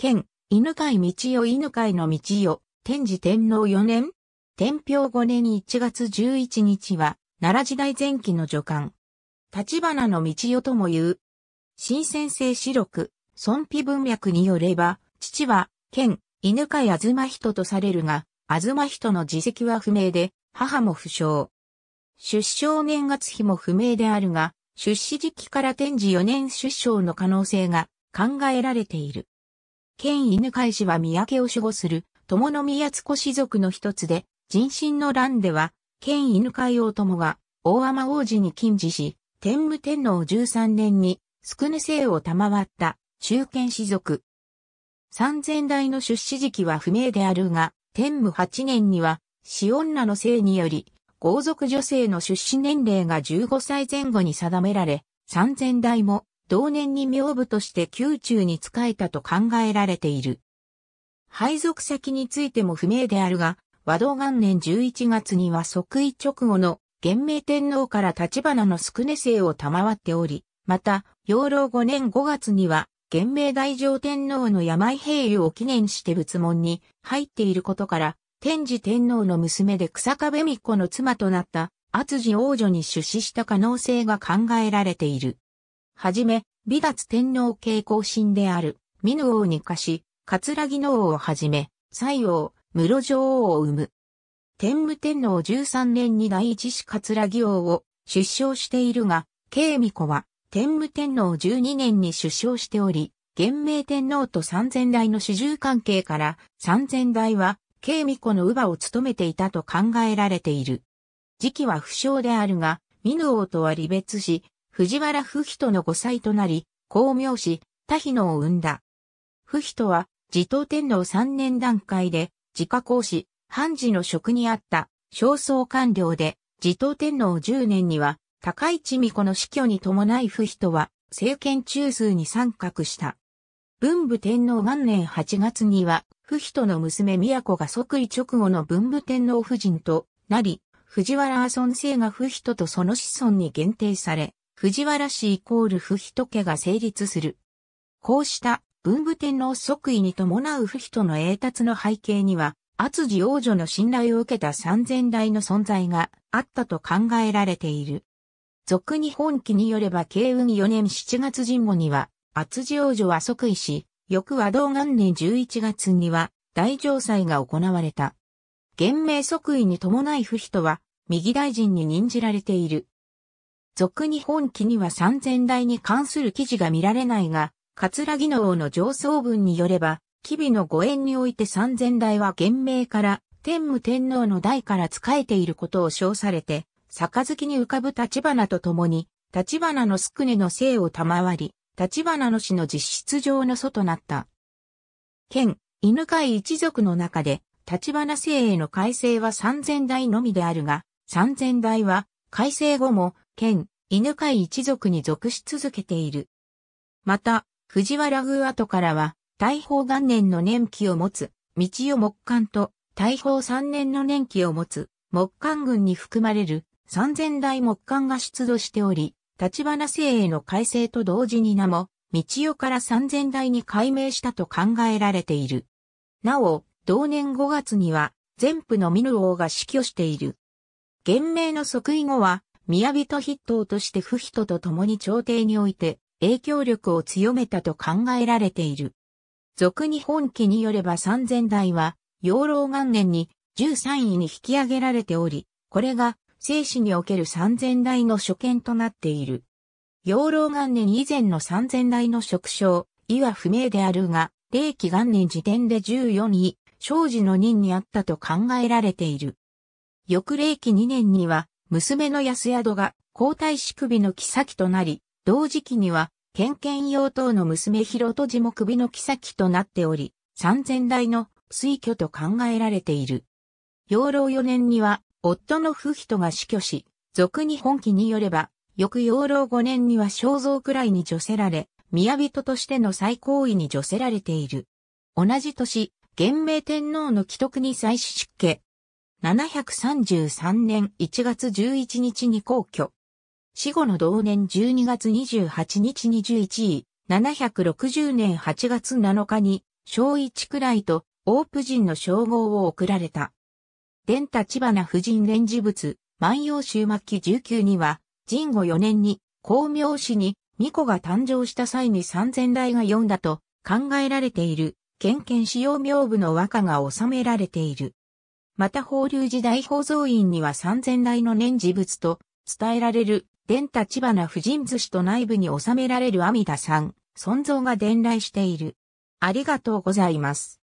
県、犬飼道代犬飼の道代、天智天皇四年天平五年1月11日は、奈良時代前期の助官。立花の道代とも言う。新先生四六、孫卑文脈によれば、父は、県、犬飼あずま人とされるが、あずま人の自責は不明で、母も不詳。出生年月日も不明であるが、出資時期から天智四年出生の可能性が考えられている。県犬飼氏は三宅を守護する、友の宮津子氏族の一つで、人心の乱では、県犬飼王友が、大天王子に禁止し、天武天皇13年に、宿根生を賜った、中堅氏族。三千代の出資時期は不明であるが、天武八年には、死女の姓により、豪族女性の出資年齢が15歳前後に定められ、三千代も同年に名部として宮中に仕えたと考えられている。配属先についても不明であるが、和道元年11月には即位直後の元明天皇から立花の宿根姓を賜っており、また、養老5年5月には、元明大上天皇の病平癒を記念して仏門に入っていることから、天智天皇の娘で草壁巫子の妻となった、厚地王女に出資した可能性が考えられている。はじめ、美達天皇系行進である、美濃王に化し、桂木の王をはじめ、西王、室女王を生む。天武天皇13年に第一子桂木王を出生しているが、慶美子は天武天皇12年に出生しており、元明天皇と三千代の主従関係から三千代は慶美子の乳母を務めていたと考えられている。時期は不詳であるが、美濃王とは離別し、藤原不人の5歳となり、光明氏、多比野を生んだ。不人は、自統天皇3年段階で、自家公子、藩士の職にあった、焦燥官僚で、自統天皇10年には、高市美子の死去に伴い不人は、政権中枢に参画した。文武天皇元年8月には、不人の娘宮子が即位直後の文武天皇夫人となり、藤原阿孫生が不人とその子孫に限定され、藤原氏イコール不人家が成立する。こうした文武天皇即位に伴う不人の栄達の背景には、厚地王女の信頼を受けた三千代の存在があったと考えられている。俗日本記によれば慶運4年7月神後には、厚地王女は即位し、翌和道元年11月には大城祭が行われた。元明即位に伴い不人は、右大臣に任じられている。俗日本記には3000台に関する記事が見られないが、桂木の王の上層文によれば、吉備の御縁において3000台は原名から天武天皇の代から仕えていることを称されて、杯に浮かぶ立花と共に、立花の宿根の姓を賜り、立花の死の実質上の祖となった。県、犬飼一族の中で、立花姓への改正は3000代のみであるが、3000代は、改正後も、県、犬飼一族に属し続けている。また、藤原宮跡からは、大宝元年の年期を持つ、道代木管と、大宝三年の年期を持つ、木管軍に含まれる、三千代木管が出土しており、立花姓への改正と同時に名も、道代から三千代に改名したと考えられている。なお、同年5月には、全部の美濃王が死去している。元明の即位後は、宮人筆頭として不人と共に朝廷において影響力を強めたと考えられている。俗日本記によれば3000代は、養老元年に13位に引き上げられており、これが生死における3000代の所見となっている。養老元年以前の3000代の職称、意は不明であるが、霊気元年時点で14位、生児の任にあったと考えられている。翌霊気2年には、娘の安宿が皇太子首の妃となり、同時期には、県県用等の娘広と寺も首の妃となっており、三千代の推挙と考えられている。養老四年には、夫の不人が死去し、俗に本記によれば、翌養老五年には肖像くらいに除せられ、宮人としての最高位に除せられている。同じ年、元明天皇の既得に再始出家、733年1月11日に皇居。死後の同年12月28日に11位、760年8月7日に、小一くらいと、大夫人の称号を贈られた。伝達花夫人連事物、万葉集末期19には、神後4年に、光明氏に、巫女が誕生した際に三千代が読んだと考えられている、県県使用名部の和歌が収められている。また法隆時代宝蔵院には3000台の念次仏と伝えられる伝立花婦人寿司と内部に収められる阿弥陀さん、尊像が伝来している。ありがとうございます。